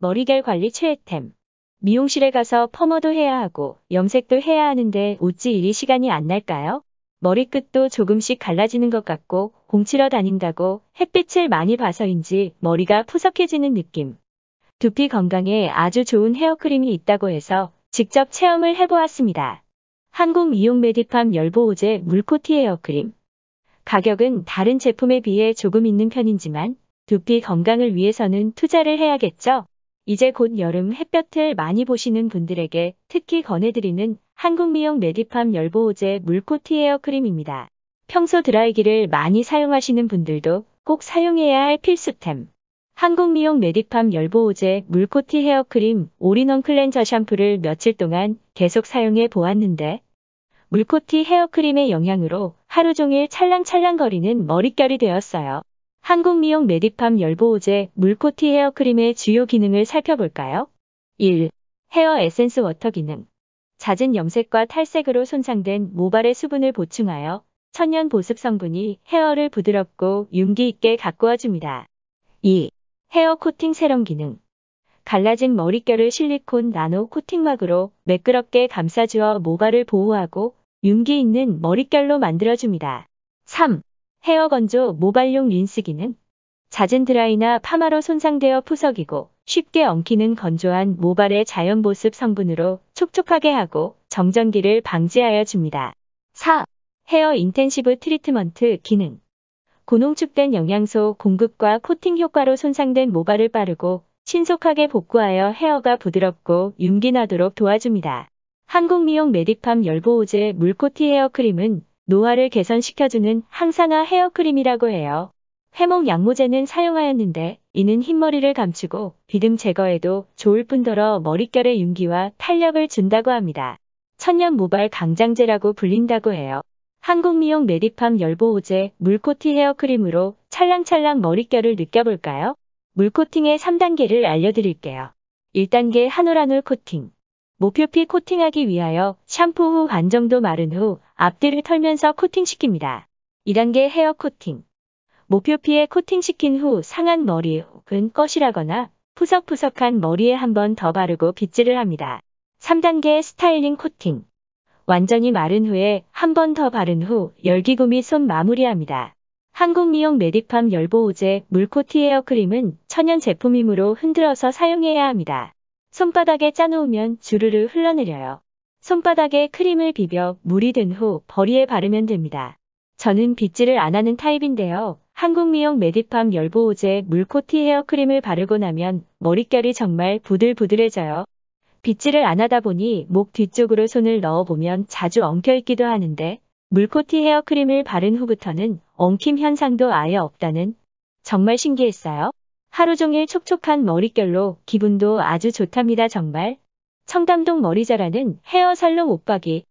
머리결 관리 최애템. 미용실에 가서 퍼머도 해야 하고 염색도 해야 하는데 어찌 이리 시간이 안 날까요? 머리끝도 조금씩 갈라지는 것 같고 공치러 다닌다고 햇빛을 많이 봐서인지 머리가 푸석해지는 느낌. 두피 건강에 아주 좋은 헤어크림이 있다고 해서 직접 체험을 해보았습니다. 한국 미용 메디팜 열보호제 물코티 헤어크림. 가격은 다른 제품에 비해 조금 있는 편이지만 두피 건강을 위해서는 투자를 해야겠죠? 이제 곧 여름 햇볕을 많이 보시는 분들에게 특히 권해드리는 한국미용 메디팜 열보호제 물코트 헤어크림입니다. 평소 드라이기를 많이 사용하시는 분들도 꼭 사용해야 할 필수템. 한국미용 메디팜 열보호제 물코트 헤어크림 올인원 클렌저 샴푸를 며칠 동안 계속 사용해 보았는데 물코트 헤어크림의 영향으로 하루 종일 찰랑찰랑거리는 머릿결이 되었어요. 한국 미용 메디팜 열보호제 물코티 헤어크림의 주요 기능을 살펴볼까요? 1. 헤어 에센스 워터 기능. 잦은 염색과 탈색으로 손상된 모발의 수분을 보충하여 천연 보습 성분이 헤어를 부드럽고 윤기 있게 가꾸어줍니다. 2. 헤어 코팅 세럼 기능. 갈라진 머릿결을 실리콘 나노 코팅막으로 매끄럽게 감싸주어 모발을 보호하고 윤기 있는 머릿결로 만들어줍니다. 3. 헤어 건조 모발용 린스기는 잦은 드라이나 파마로 손상되어 푸석이고 쉽게 엉키는 건조한 모발의 자연 보습 성분으로 촉촉하게 하고 정전기를 방지하여 줍니다. 4. 헤어 인텐시브 트리트먼트 기능 고농축된 영양소 공급과 코팅 효과로 손상된 모발을 빠르고 신속하게 복구하여 헤어가 부드럽고 윤기나도록 도와줍니다. 한국 미용 메디팜 열보호제 물코티 헤어크림은 노화를 개선시켜주는 항산화 헤어크림이라고 해요. 회목 약모제는 사용하였는데 이는 흰머리를 감추고 비듬 제거에도 좋을 뿐더러 머릿결의 윤기와 탄력을 준다고 합니다. 천연 모발 강장제라고 불린다고 해요. 한국 미용 메디팜 열보호제 물코티 헤어크림으로 찰랑찰랑 머릿결을 느껴볼까요? 물코팅의 3단계를 알려드릴게요. 1단계 한올한올 코팅 모표피 코팅하기 위하여 샴푸 후반 정도 마른 후 앞뒤를 털면서 코팅시킵니다. 2단계 헤어 코팅 모표피에 코팅시킨 후 상한 머리 혹은 컷이라거나 푸석푸석한 머리에 한 번 더 바르고 빗질을 합니다. 3단계 스타일링 코팅 완전히 마른 후에 한 번 더 바른 후 열기구 미손 마무리합니다. 한국미용 메디팜 열보호제 물코티 에어크림은 천연 제품이므로 흔들어서 사용해야 합니다. 손바닥에 짜놓으면 주르르 흘러내려요. 손바닥에 크림을 비벼 물이 든 후 버리에 바르면 됩니다. 저는 빗질을 안 하는 타입인데요. 한국 미용 메디팜 열보호제 물코티 헤어크림을 바르고 나면 머릿결이 정말 부들부들해져요. 빗질을 안 하다 보니 목 뒤쪽으로 손을 넣어보면 자주 엉켜있기도 하는데 물코티 헤어크림을 바른 후부터는 엉킴 현상도 아예 없다는 정말 신기했어요. 하루 종일 촉촉한 머릿결로 기분도 아주 좋답니다 정말. 청담동 머리자라는 헤어 살롱 오박이